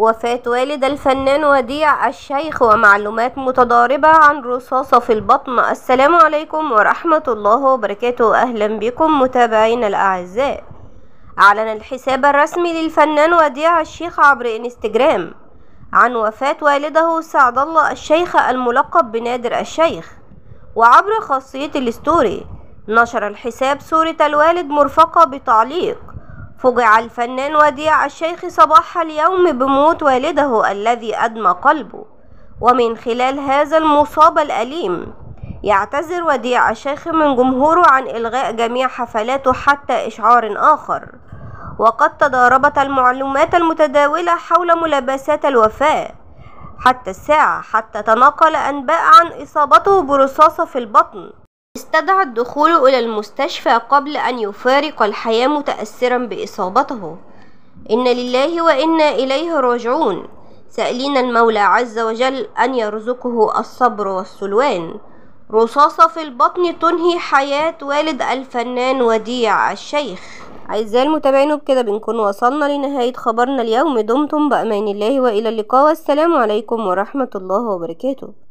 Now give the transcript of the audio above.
وفاة والد الفنان وديع الشيخ ومعلومات متضاربة عن رصاصة في البطن السلام عليكم ورحمة الله وبركاته أهلا بكم متابعين الأعزاء أعلن الحساب الرسمي للفنان وديع الشيخ عبر إنستجرام عن وفاة والده سعد الله الشيخ الملقب بنادر الشيخ وعبر خاصية الستوري نشر الحساب صورة الوالد مرفقة بتعليق فُجِع الفنان وديع الشيخ صباح اليوم بموت والده الذي أدمى قلبه ومن خلال هذا المصاب الأليم يعتذر وديع الشيخ من جمهوره عن إلغاء جميع حفلاته حتى إشعار آخر وقد تضاربت المعلومات المتداولة حول ملابسات الوفاة حتى الساعة حتى تناقل أنباء عن إصابته برصاصة في البطن استدعى الدخول إلى المستشفى قبل أن يفارق الحياة متأثرا بإصابته إن لله وإنا إليه راجعون سألين المولى عز وجل أن يرزقه الصبر والسلوان رصاصة في البطن تنهي حياة والد الفنان وديع الشيخ أعزائي المتابعين وبكده بنكون وصلنا لنهاية خبرنا اليوم دمتم بأمان الله وإلى اللقاء والسلام عليكم ورحمة الله وبركاته